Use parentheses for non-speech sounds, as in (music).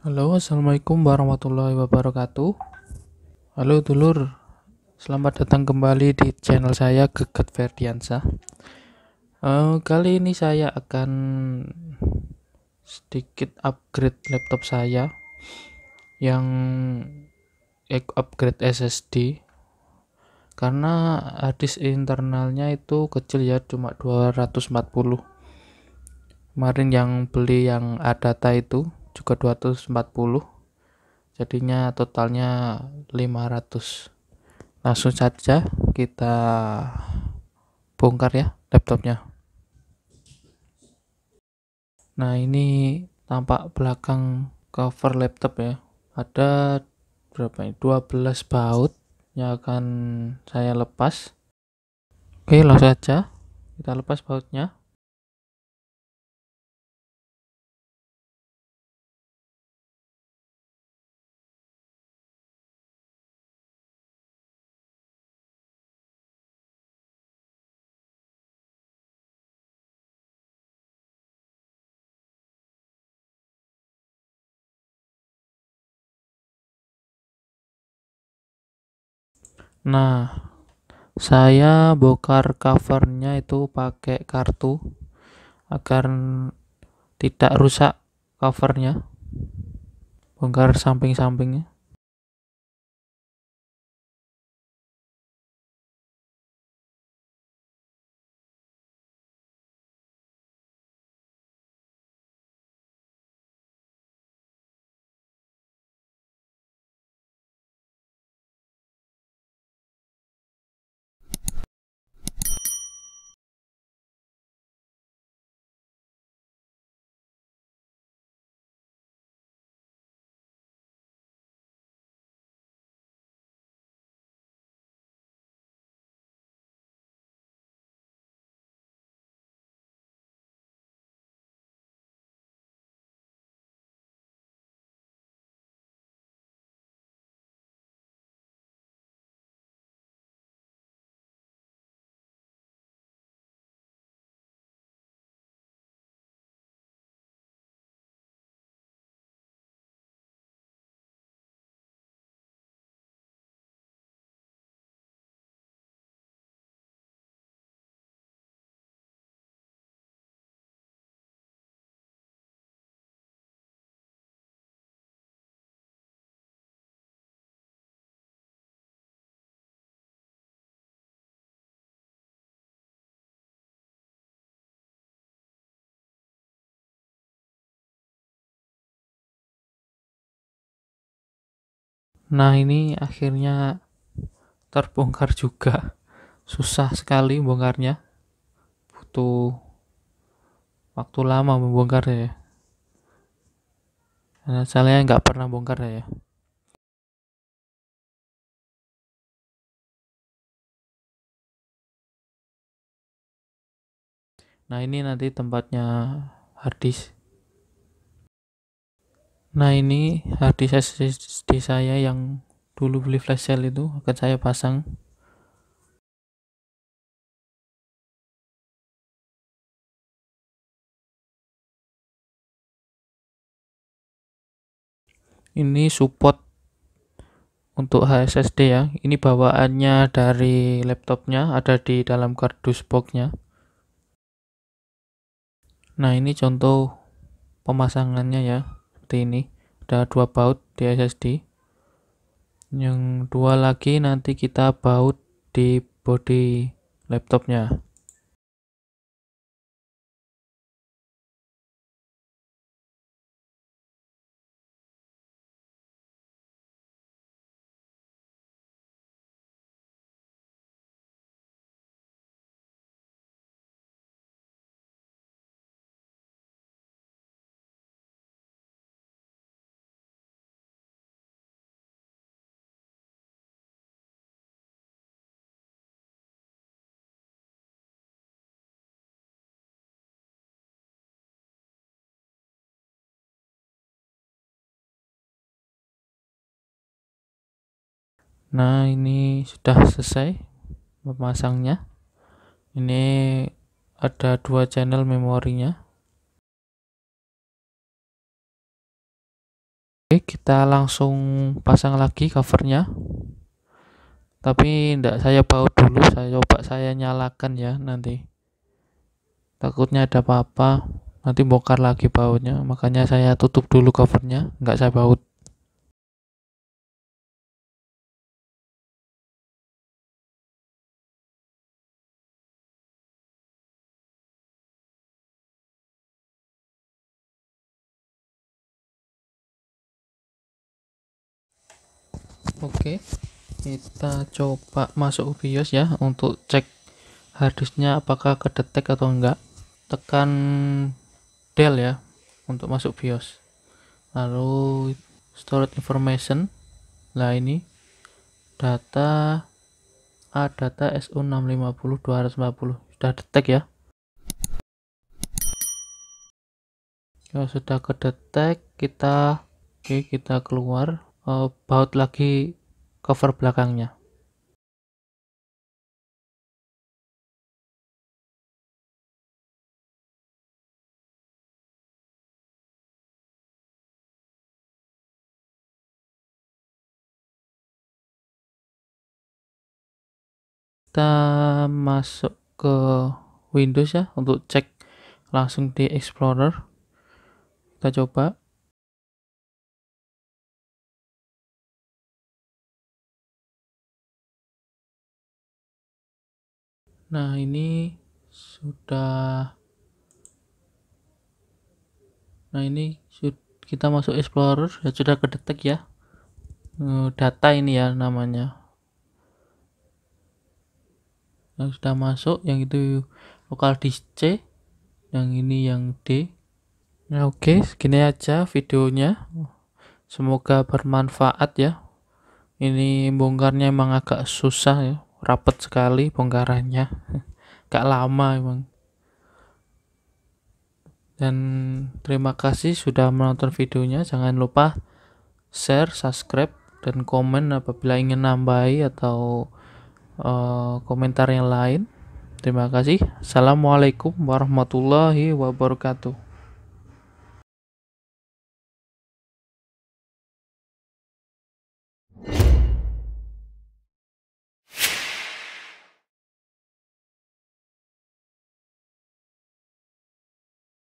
Halo, Assalamualaikum warahmatullahi wabarakatuh Halo dulur, selamat datang kembali di channel saya Geget Ferdiansa uh, eh, Kali ini saya akan sedikit upgrade laptop saya Yang upgrade SSD Karena hardisk internalnya itu kecil ya, cuma 240 Kemarin yang beli yang ada data itu juga 240 jadinya totalnya 500 langsung saja kita bongkar ya laptopnya nah ini tampak belakang cover laptop ya ada berapa ini 12 baut yang akan saya lepas oke langsung saja kita lepas bautnya Nah, saya bongkar covernya itu pakai kartu agar tidak rusak covernya bongkar samping-sampingnya Nah ini akhirnya terbongkar juga. Susah sekali bongkarnya. Butuh waktu lama membongkar ya. Karena saya nggak pernah bongkar ya. Nah ini nanti tempatnya harddisk Nah ini harddisk SSD saya yang dulu beli flash sale itu akan saya pasang. Ini support untuk HSSD ya. Ini bawaannya dari laptopnya ada di dalam kardus boxnya. Nah ini contoh pemasangannya ya seperti ini ada dua baut di SSD yang dua lagi nanti kita baut di body laptopnya Nah, ini sudah selesai memasangnya. Ini ada dua channel memorinya. Oke, kita langsung pasang lagi covernya. Tapi tidak saya baut dulu, saya coba saya nyalakan ya nanti. Takutnya ada apa-apa, nanti bongkar lagi bautnya. Makanya saya tutup dulu covernya, nggak saya baut. oke kita coba masuk BIOS ya untuk cek harddisknya apakah kedetek atau enggak tekan del ya untuk masuk BIOS lalu storage information Nah ini data A data SU650 240 sudah detek ya kalau ya, sudah kedetek kita oke okay, kita keluar uh, baut lagi cover belakangnya. kita masuk ke Windows ya untuk cek langsung di Explorer kita coba Nah, ini sudah Nah, ini kita masuk Explorer ya sudah kedetek ya. Eh, data ini ya namanya. Yang sudah masuk yang itu lokal disk C, yang ini yang D. Nah, oke, okay, segini aja videonya. Semoga bermanfaat ya. Ini bongkarnya emang agak susah ya rapet sekali bongkarannya (laughs) gak lama emang dan terima kasih sudah menonton videonya jangan lupa share subscribe dan komen apabila ingin nambahi atau uh, komentar yang lain terima kasih assalamualaikum warahmatullahi wabarakatuh